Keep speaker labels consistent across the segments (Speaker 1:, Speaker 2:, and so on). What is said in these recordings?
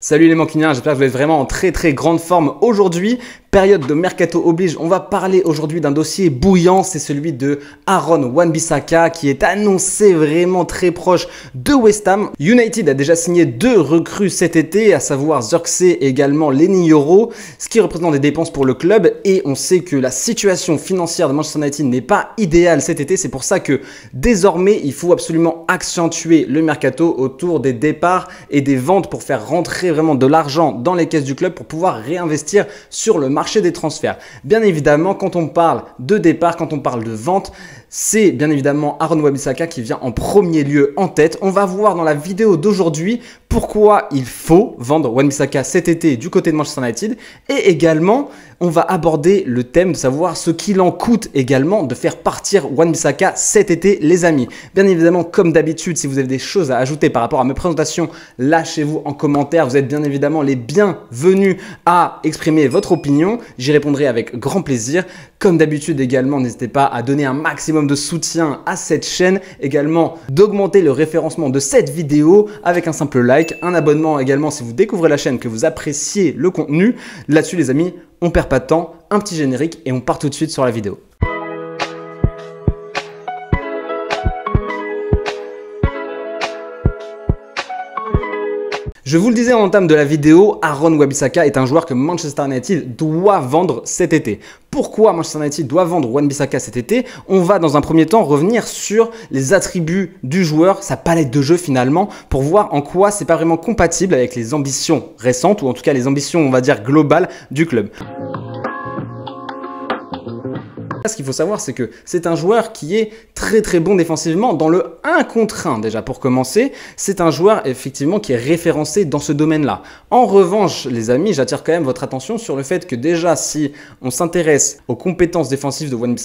Speaker 1: Salut les manquiniens, j'espère que vous êtes vraiment en très très grande forme aujourd'hui de mercato oblige, on va parler aujourd'hui d'un dossier bouillant, c'est celui de Aaron Wan-Bissaka qui est annoncé vraiment très proche de West Ham. United a déjà signé deux recrues cet été, à savoir Zirkse et également Lenny Euro, ce qui représente des dépenses pour le club et on sait que la situation financière de Manchester United n'est pas idéale cet été, c'est pour ça que désormais il faut absolument accentuer le mercato autour des départs et des ventes pour faire rentrer vraiment de l'argent dans les caisses du club pour pouvoir réinvestir sur le marché des transferts. Bien évidemment, quand on parle de départ, quand on parle de vente, c'est bien évidemment Aaron Wabisaka qui vient en premier lieu en tête. On va voir dans la vidéo d'aujourd'hui pourquoi il faut vendre Wabisaka cet été du côté de Manchester United et également on va aborder le thème de savoir ce qu'il en coûte également de faire partir Wan-Bissaka cet été les amis. Bien évidemment comme d'habitude si vous avez des choses à ajouter par rapport à mes présentations lâchez-vous en commentaire vous êtes bien évidemment les bienvenus à exprimer votre opinion j'y répondrai avec grand plaisir. Comme d'habitude également, n'hésitez pas à donner un maximum de soutien à cette chaîne, également d'augmenter le référencement de cette vidéo avec un simple like, un abonnement également si vous découvrez la chaîne, que vous appréciez le contenu. Là-dessus les amis, on perd pas de temps, un petit générique et on part tout de suite sur la vidéo. Je vous le disais en entame de la vidéo, Aaron Wabisaka est un joueur que Manchester United doit vendre cet été. Pourquoi Manchester United doit vendre wan cet été On va dans un premier temps revenir sur les attributs du joueur, sa palette de jeu finalement, pour voir en quoi c'est pas vraiment compatible avec les ambitions récentes ou en tout cas les ambitions, on va dire globales du club. Ce qu'il faut savoir, c'est que c'est un joueur qui est très très bon défensivement dans le 1 contre 1 déjà pour commencer. C'est un joueur effectivement qui est référencé dans ce domaine-là. En revanche, les amis, j'attire quand même votre attention sur le fait que déjà si on s'intéresse aux compétences défensives de wan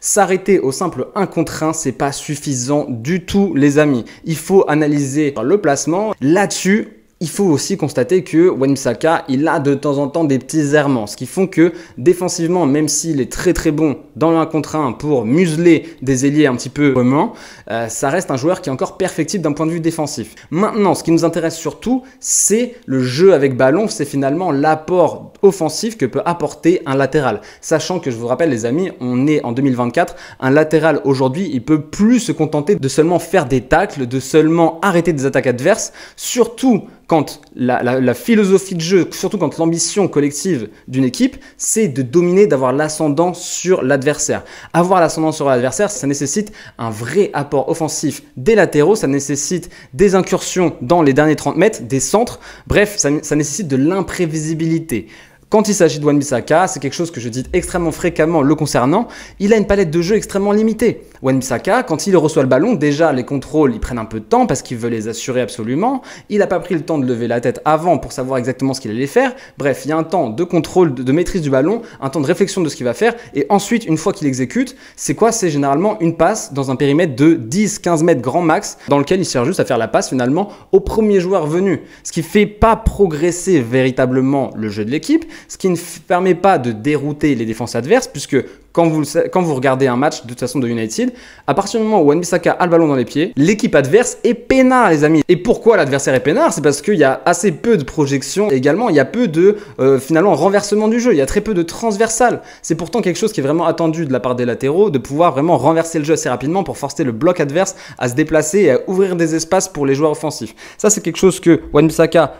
Speaker 1: s'arrêter au simple 1 contre 1, c'est pas suffisant du tout les amis. Il faut analyser le placement. Là-dessus, il faut aussi constater que Wemsaka, il a de temps en temps des petits errements, ce qui font que défensivement, même s'il est très très bon dans 1 contre un pour museler des ailiers un petit peu vraiment euh, ça reste un joueur qui est encore perfectible d'un point de vue défensif. Maintenant, ce qui nous intéresse surtout, c'est le jeu avec ballon, c'est finalement l'apport offensif que peut apporter un latéral. Sachant que je vous rappelle les amis, on est en 2024, un latéral aujourd'hui, il peut plus se contenter de seulement faire des tacles, de seulement arrêter des attaques adverses, surtout quand la, philosophie de jeu, surtout quand l'ambition collective d'une équipe, c'est de dominer, d'avoir l'ascendant sur l'adversaire. Avoir l'ascendant sur l'adversaire, ça nécessite un vrai apport offensif des latéraux, ça nécessite des incursions dans les derniers 30 mètres, des centres, bref, ça nécessite de l'imprévisibilité. Quand il s'agit de Wan Bissaka, c'est quelque chose que je dis extrêmement fréquemment le concernant, il a une palette de jeu extrêmement limitée. Wan Bissaka, quand il reçoit le ballon, déjà les contrôles, ils prennent un peu de temps parce qu'il veut les assurer absolument. Il n'a pas pris le temps de lever la tête avant pour savoir exactement ce qu'il allait faire. Bref, il y a un temps de contrôle, de, maîtrise du ballon, un temps de réflexion de ce qu'il va faire, et ensuite, une fois qu'il exécute, c'est quoi C'est généralement une passe dans un périmètre de 10-15 mètres grand max, dans lequel il sert juste à faire la passe finalement au premier joueur venu. Ce qui fait pas progresser véritablement le jeu de l'équipe, ce qui ne permet pas de dérouter les défenses adverses, puisque quand vous, quand vous regardez un match de toute façon de United, à partir du moment où wan a le ballon dans les pieds, l'équipe adverse est peinard, les amis. Et pourquoi l'adversaire est peinard C'est parce qu'il y a assez peu de projections également, il y a peu de euh, finalement renversement du jeu, il y a très peu de transversal. C'est pourtant quelque chose qui est vraiment attendu de la part des latéraux, de pouvoir vraiment renverser le jeu assez rapidement pour forcer le bloc adverse à se déplacer et à ouvrir des espaces pour les joueurs offensifs. Ça, c'est quelque chose que wan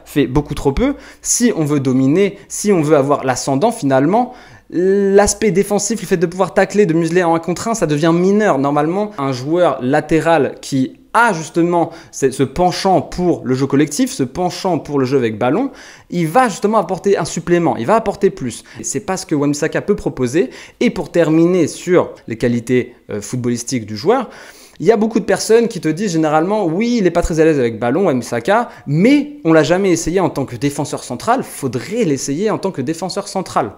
Speaker 1: fait beaucoup trop peu. Si on veut dominer, si on veut avoir l'ascendant finalement, L'aspect défensif, le fait de pouvoir tacler, de museler en 1 contre 1, ça devient mineur. Normalement, un joueur latéral qui a justement ce penchant pour le jeu collectif, ce penchant pour le jeu avec ballon, il va justement apporter un supplément, il va apporter plus. c'est pas ce que Wamsaka peut proposer. Et pour terminer sur les qualités euh, footballistiques du joueur, il y a beaucoup de personnes qui te disent généralement oui, il n'est pas très à l'aise avec ballon, Wamsaka, mais on l'a jamais essayé en tant que défenseur central, faudrait l'essayer en tant que défenseur central.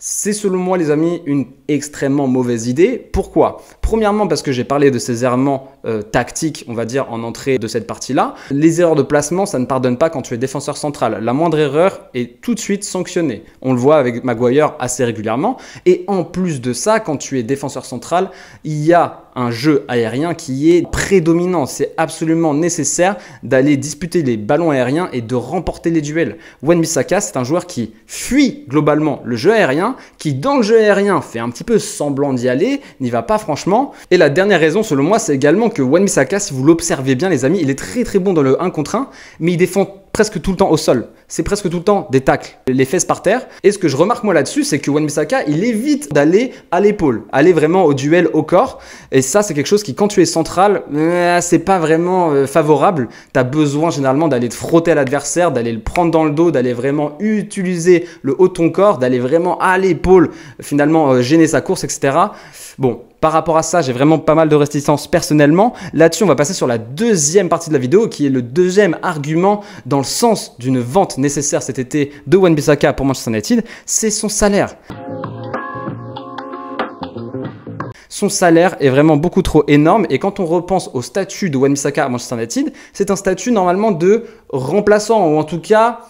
Speaker 1: C'est selon moi, les amis, une extrêmement mauvaise idée. Pourquoi Premièrement, parce que j'ai parlé de ces errements euh, tactique, on va dire, en entrée de cette partie-là. Les erreurs de placement, ça ne pardonne pas quand tu es défenseur central. La moindre erreur est tout de suite sanctionnée. On le voit avec Maguire assez régulièrement. Et en plus de ça, quand tu es défenseur central, il y a un jeu aérien qui est prédominant. C'est absolument nécessaire d'aller disputer les ballons aériens et de remporter les duels. Wen bissaka c'est un joueur qui fuit globalement le jeu aérien, qui dans le jeu aérien fait un petit peu semblant d'y aller, n'y va pas franchement. Et la dernière raison, selon moi, c'est également que Wan Misaka, si vous l'observez bien, les amis, il est très très bon dans le 1 contre 1, mais il défend presque tout le temps au sol. C'est presque tout le temps des tacles, les fesses par terre. Et ce que je remarque moi là-dessus, c'est que Wan Misaka il évite d'aller à l'épaule, aller vraiment au duel au corps. Et ça, c'est quelque chose qui, quand tu es central, euh, c'est pas vraiment euh, favorable. T'as besoin généralement d'aller te frotter à l'adversaire, d'aller le prendre dans le dos, d'aller vraiment utiliser le haut de ton corps, d'aller vraiment à l'épaule, finalement euh, gêner sa course, etc. Bon, par rapport à ça, j'ai vraiment pas mal de résistance personnellement. Là-dessus, on va passer sur la deuxième partie de la vidéo qui est le deuxième argument dans le sens d'une vente nécessaire cet été de Wan-Bissaka pour Manchester United, c'est son salaire son salaire est vraiment beaucoup trop énorme. Et quand on repense au statut de Wan-Bissaka à Manchester United, c'est un statut normalement de remplaçant ou en tout cas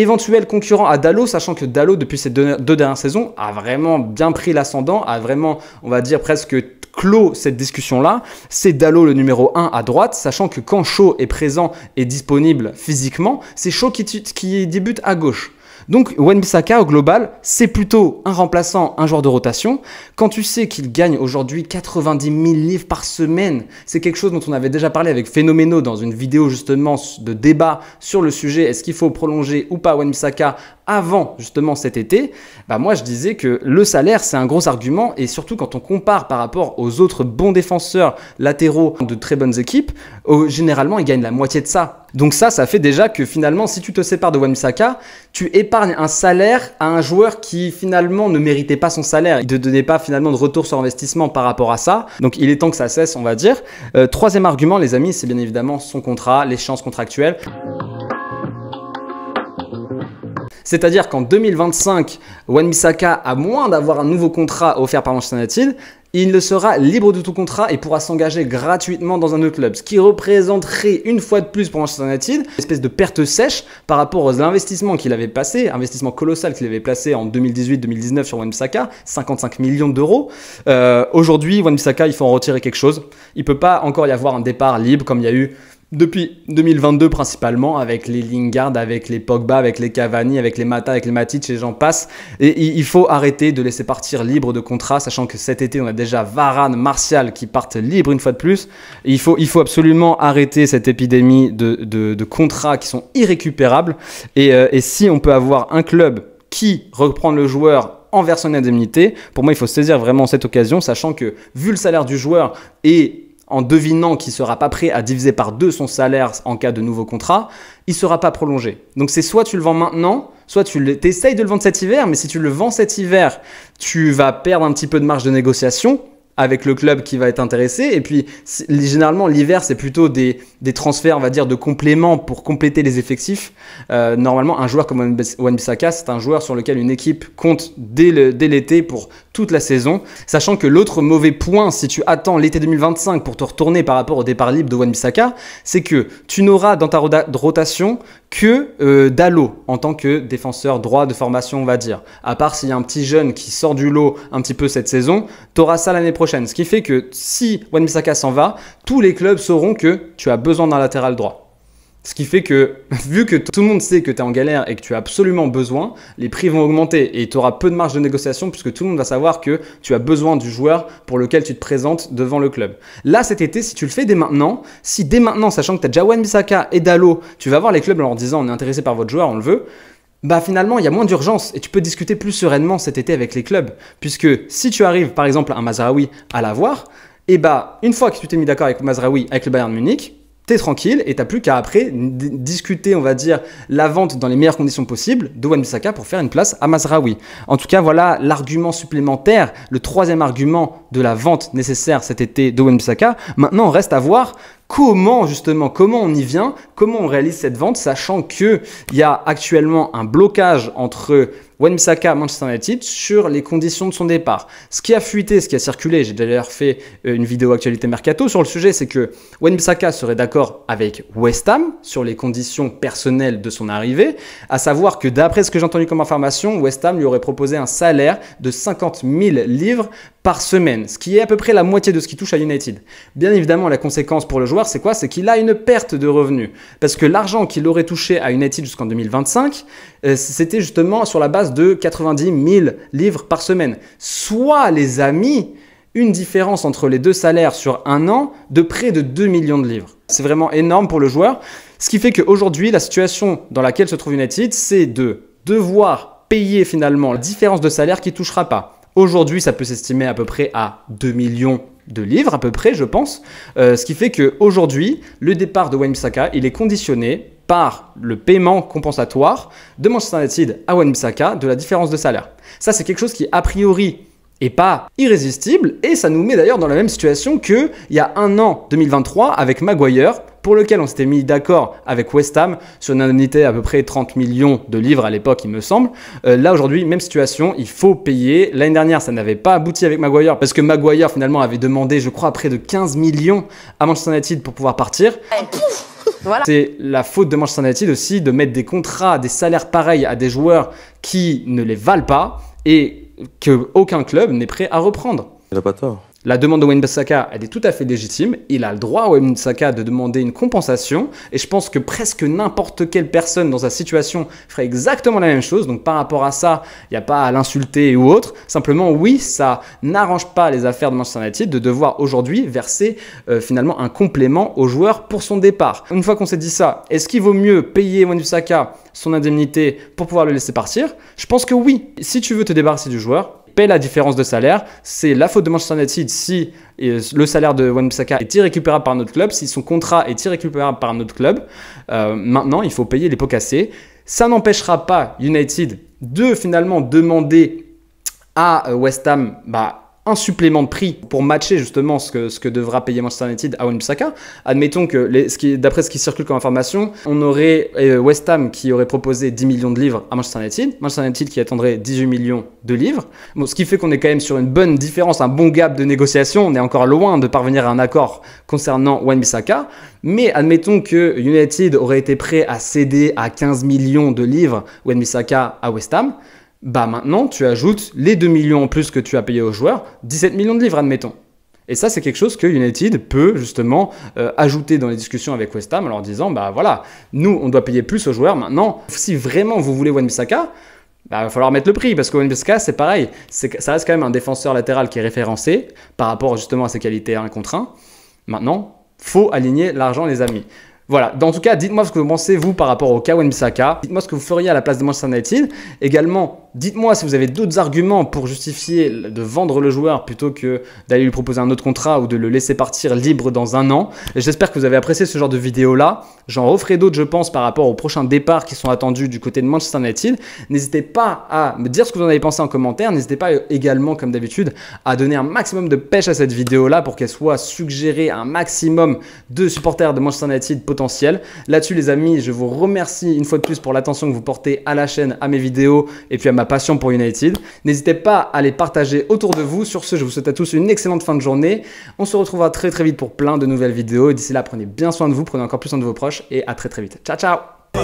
Speaker 1: éventuel concurrent à Dallo, sachant que Dallo depuis ces deux, dernières saisons, a vraiment bien pris l'ascendant, a vraiment, on va dire, presque clos cette discussion-là, c'est Dalo le numéro 1 à droite, sachant que quand Shaw est présent et disponible physiquement, c'est Shaw qui, qui débute à gauche. Donc Wan-Bissaka au global, c'est plutôt un remplaçant, un joueur de rotation. Quand tu sais qu'il gagne aujourd'hui 90 000 livres par semaine, c'est quelque chose dont on avait déjà parlé avec Phénoméno dans une vidéo justement de débat sur le sujet, est-ce qu'il faut prolonger ou pas Wan-Bissaka avant justement cet été Bah moi je disais que le salaire c'est un gros argument et surtout quand on compare par rapport aux autres bons défenseurs latéraux de très bonnes équipes, généralement ils gagnent la moitié de ça donc ça, ça fait déjà que finalement, si tu te sépares de Misaka, tu épargnes un salaire à un joueur qui finalement ne méritait pas son salaire. Il ne donnait pas finalement de retour sur investissement par rapport à ça. Donc il est temps que ça cesse, on va dire. Euh, troisième argument, les amis, c'est bien évidemment son contrat, l'échéance contractuelle. C'est-à-dire qu'en 2025, Wan Misaka, a moins d'avoir un nouveau contrat offert par Manchester United, il ne sera libre de tout contrat et pourra s'engager gratuitement dans un autre club, ce qui représenterait une fois de plus pour Manchester United une espèce de perte sèche par rapport aux investissements qu'il avait passés, investissement colossal qu'il avait placé en 2018-2019 sur wan 55 millions d'euros. Euh, aujourd'hui, wan il faut en retirer quelque chose. Il peut pas encore y avoir un départ libre comme il y a eu depuis 2022 principalement, avec les Lingard, avec les Pogba, avec les Cavani, avec les Mata, avec les Matic les gens passent. Et il faut arrêter de laisser partir libre de contrats, sachant que cet été on a déjà Varane, Martial qui partent libres une fois de plus. il, faut, absolument arrêter cette épidémie de, contrats qui sont irrécupérables. Euh, et, si on peut avoir un club qui reprend le joueur en version indemnité. Pour moi, il faut saisir vraiment cette occasion, sachant que vu le salaire du joueur et en devinant qu'il ne sera pas prêt à diviser par deux son salaire en cas de nouveau contrat, il ne sera pas prolongé. Donc c'est soit tu le vends maintenant, soit tu essayes de le vendre cet hiver, mais si tu le vends cet hiver, tu vas perdre un petit peu de marge de négociation, avec le club qui va être intéressé. Et puis, généralement, l'hiver, c'est plutôt des, transferts, on va dire, de compléments pour compléter les effectifs. Euh, normalement, un joueur comme Wan-Bissaka, c'est un joueur sur lequel une équipe compte dès l'été pour toute la saison. Sachant que l'autre mauvais point, si tu attends l'été 2025 pour te retourner par rapport au départ libre de Wan-Bissaka, c'est que tu n'auras dans ta rotation que euh, Dalo en tant que défenseur droit de formation, on va dire. À part s'il y a un petit jeune qui sort du lot un petit peu cette saison, t'auras ça l'année prochaine. Ce qui fait que si Wan-Bissaka s'en va, tous les clubs sauront que tu as besoin d'un latéral droit. Ce qui fait que, vu que tout le monde sait que tu es en galère et que tu as absolument besoin, les prix vont augmenter et tu auras peu de marge de négociation puisque tout le monde va savoir que tu as besoin du joueur pour lequel tu te présentes devant le club. Là, cet été, si tu le fais dès maintenant, si dès maintenant, sachant que tu as Jawan Bissaka et Dalo, tu vas voir les clubs en leur disant on est intéressé par votre joueur, on le veut, bah finalement, il y a moins d'urgence et tu peux discuter plus sereinement cet été avec les clubs. Puisque si tu arrives, par exemple, à un Mazraoui à l'avoir, et eh bah, une fois que tu t'es mis d'accord avec Mazraoui, avec le Bayern Munich, t'es tranquille et t'as plus qu'à après discuter, on va dire, la vente dans les meilleures conditions possibles de pour faire une place à Mazraoui. En tout cas, voilà l'argument supplémentaire, le troisième argument de la vente nécessaire cet été de Maintenant, on reste à voir Comment justement, comment on y vient, comment on réalise cette vente, sachant qu'il y a actuellement un blocage entre wan et Manchester United sur les conditions de son départ. Ce qui a fuité, ce qui a circulé, j'ai d'ailleurs fait euh, une vidéo actualité mercato sur le sujet, c'est que Wen serait d'accord avec West Ham sur les conditions personnelles de son arrivée, à savoir que d'après ce que j'ai entendu comme information, West Ham lui aurait proposé un salaire de 50 000 livres par semaine, ce qui est à peu près la moitié de ce qui touche à United. Bien évidemment, la conséquence pour le joueur, c'est quoi C'est qu'il a une perte de revenus. Parce que l'argent qu'il aurait touché à United jusqu'en 2025, euh, c'était justement sur la base de 90 000 livres par semaine. Soit, les amis, une différence entre les deux salaires sur un an de près de 2 millions de livres. C'est vraiment énorme pour le joueur. Ce qui fait qu'aujourd'hui, la situation dans laquelle se trouve United, c'est de devoir payer finalement la différence de salaire qui touchera pas Aujourd'hui, ça peut s'estimer à peu près à 2 millions de livres, à peu près, je pense. Euh, ce qui fait qu'aujourd'hui, le départ de Bissaka, il est conditionné par le paiement compensatoire de Manchester United à Bissaka de la différence de salaire. Ça, c'est quelque chose qui, a priori, et pas irrésistible. Et ça nous met d'ailleurs dans la même situation qu'il y a un an, 2023, avec Maguire, pour lequel on s'était mis d'accord avec West Ham sur une indemnité à peu près 30 millions de livres à l'époque, il me semble. Euh, là, aujourd'hui, même situation, il faut payer. L'année dernière, ça n'avait pas abouti avec Maguire parce que Maguire, finalement, avait demandé, je crois, près de 15 millions à Manchester United pour pouvoir partir. C'est la faute de Manchester United aussi de mettre des contrats, des salaires pareils à des joueurs qui ne les valent pas. Et que aucun club n'est prêt à reprendre. Il n'a pas tort. La demande de Wayne est tout à fait légitime. Il a le droit, Wayne Bissaka, de demander une compensation. Et je pense que presque n'importe quelle personne dans sa situation ferait exactement la même chose. Donc par rapport à ça, il n'y a pas à l'insulter ou autre. Simplement, oui, ça n'arrange pas les affaires de Manchester United de devoir aujourd'hui verser euh, finalement un complément au joueur pour son départ. Une fois qu'on s'est dit ça, est-ce qu'il vaut mieux payer Wayne son indemnité pour pouvoir le laisser partir Je pense que oui. Si tu veux te débarrasser du joueur, la différence de salaire. C'est la faute de Manchester United si euh, le salaire de Wan-Bissaka est irrécupérable par notre club, si son contrat est irrécupérable par notre club. Euh, maintenant, il faut payer les pots cassés. Ça n'empêchera pas United de finalement demander à euh, West Ham bah, un supplément de prix pour matcher justement ce que, ce que devra payer Manchester United à Wan-Bissaka. Admettons que, d'après ce qui circule comme information, on aurait euh, West Ham qui aurait proposé 10 millions de livres à Manchester United, Manchester United qui attendrait 18 millions de livres, ce qui fait qu'on est quand même sur une bonne différence, un bon gap de négociation, on est encore loin de parvenir à un accord concernant Wan-Bissaka, mais admettons que United aurait été prêt à céder à 15 millions de livres Wan-Bissaka à West Ham, bah maintenant tu ajoutes les 2 millions en plus que tu as payé aux joueurs, 17 millions de livres admettons. Et ça, c'est quelque chose que United peut justement euh, ajouter dans les discussions avec West Ham en leur disant, bah voilà, nous, on doit payer plus aux joueurs maintenant. Si vraiment vous voulez Wan-Bissaka, bah, va falloir mettre le prix parce que Wan-Bissaka, c'est pareil. Ça reste quand même un défenseur latéral qui est référencé par rapport justement à ses qualités 1 contre 1. Maintenant, faut aligner l'argent, les amis. Voilà, Dans tout cas, dites-moi ce que vous pensez, vous, par rapport au cas Wan-Bissaka. Dites-moi ce que vous feriez à la place de Manchester United. Également, Dites-moi si vous avez d'autres arguments pour justifier de vendre le joueur plutôt que d'aller lui proposer un autre contrat ou de le laisser partir libre dans un an. J'espère que vous avez apprécié ce genre de vidéo-là. J'en referai d'autres, je pense, par rapport aux prochains départs qui sont attendus du côté de Manchester United. N'hésitez pas à me dire ce que vous en avez pensé en commentaire. N'hésitez pas également, comme d'habitude, à donner un maximum de pêche à cette vidéo-là pour qu'elle soit suggérée à un maximum de supporters de Manchester United potentiels. Là-dessus, les amis, je vous remercie une fois de plus pour l'attention que vous portez à la chaîne, à mes vidéos et puis à ma passion pour United. N'hésitez pas à les partager autour de vous. Sur ce, je vous souhaite à tous une excellente fin de journée. On se retrouvera très très vite pour plein de nouvelles vidéos. D'ici là, prenez bien soin de vous, prenez encore plus soin de vos proches et à très très vite. Ciao ciao